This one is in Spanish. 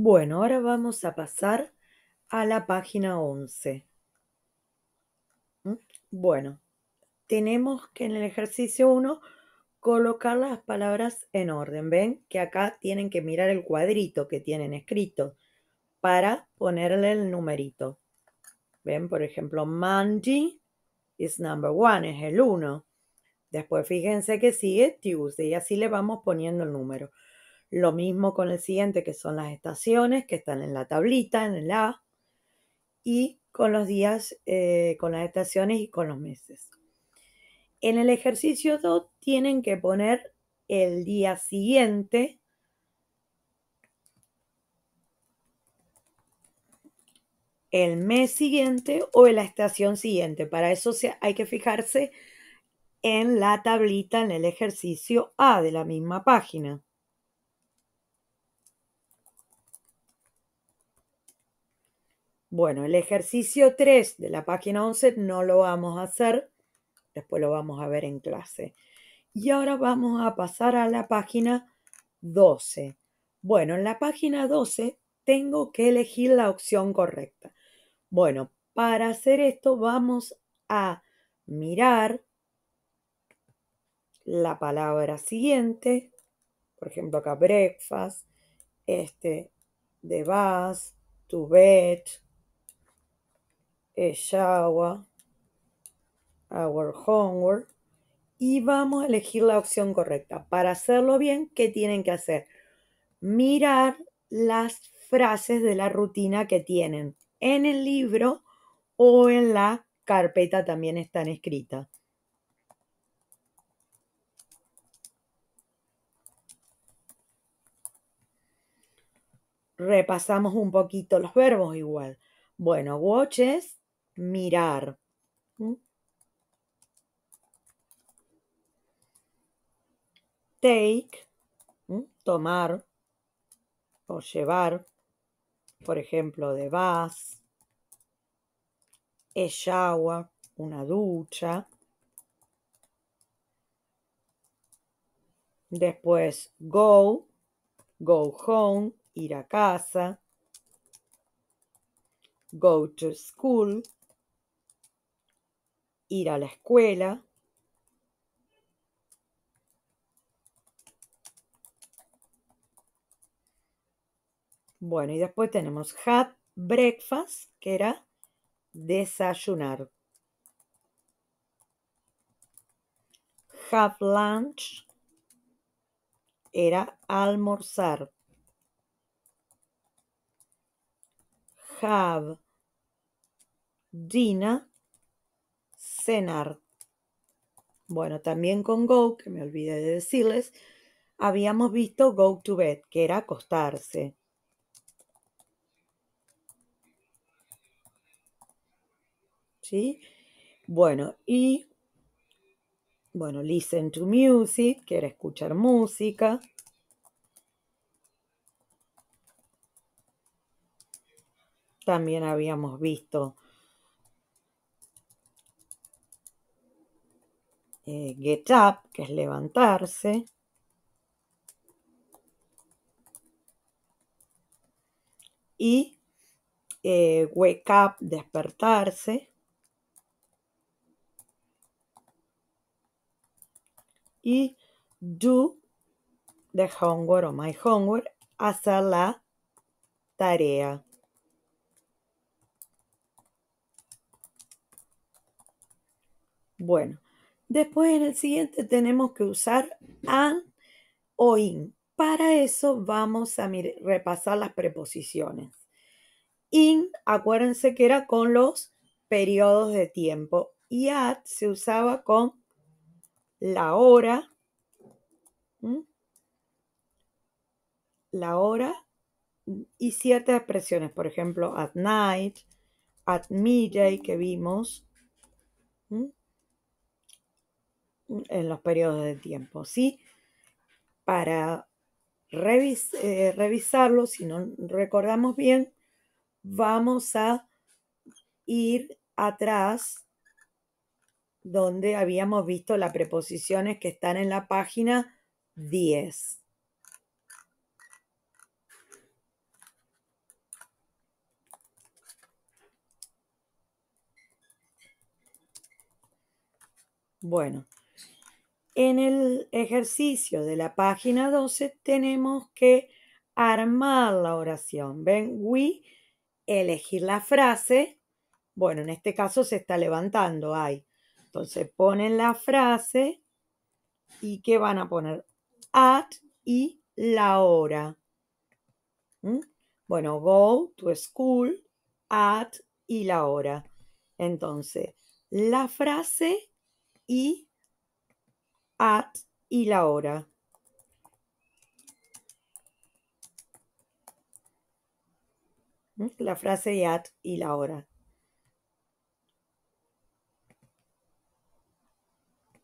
Bueno, ahora vamos a pasar a la página 11. ¿Mm? Bueno, tenemos que en el ejercicio 1 colocar las palabras en orden. Ven que acá tienen que mirar el cuadrito que tienen escrito para ponerle el numerito. Ven, por ejemplo, Monday is number one, es el 1. Después fíjense que sigue Tuesday y así le vamos poniendo el número. Lo mismo con el siguiente, que son las estaciones, que están en la tablita, en el A, y con los días, eh, con las estaciones y con los meses. En el ejercicio 2 tienen que poner el día siguiente el mes siguiente o la estación siguiente. Para eso hay que fijarse en la tablita, en el ejercicio A de la misma página. Bueno, el ejercicio 3 de la página 11 no lo vamos a hacer, después lo vamos a ver en clase. Y ahora vamos a pasar a la página 12. Bueno, en la página 12 tengo que elegir la opción correcta. Bueno, para hacer esto vamos a mirar la palabra siguiente, por ejemplo acá breakfast, este, the bus, to bed, agua, Our Homework, y vamos a elegir la opción correcta. Para hacerlo bien, ¿qué tienen que hacer? Mirar las frases de la rutina que tienen en el libro o en la carpeta también están escritas. Repasamos un poquito los verbos igual. Bueno, watches mirar. Take, tomar o llevar, por ejemplo, de vas, es agua, una ducha. Después go, go home, ir a casa. Go to school, ir a la escuela, Bueno, y después tenemos have breakfast, que era desayunar. Have lunch era almorzar. Have dinner bueno, también con go, que me olvidé de decirles, habíamos visto go to bed, que era acostarse. ¿Sí? Bueno, y bueno, listen to music, que era escuchar música. También habíamos visto Eh, get up, que es levantarse. Y eh, wake up, despertarse. Y do the homework o my homework, hacer la tarea. Bueno, Después en el siguiente tenemos que usar and o in. Para eso vamos a repasar las preposiciones. In, acuérdense que era con los periodos de tiempo y at se usaba con la hora, la hora y ciertas expresiones, por ejemplo, at night, at midday que vimos, en los periodos de tiempo, ¿sí? Para eh, revisarlo, si no recordamos bien, vamos a ir atrás donde habíamos visto las preposiciones que están en la página 10. Bueno, en el ejercicio de la página 12 tenemos que armar la oración. Ven, we, elegir la frase. Bueno, en este caso se está levantando, hay. Entonces ponen la frase y ¿qué van a poner? At y la hora. ¿Mm? Bueno, go to school, at y la hora. Entonces, la frase y at y la hora. ¿Mm? La frase de at y la hora.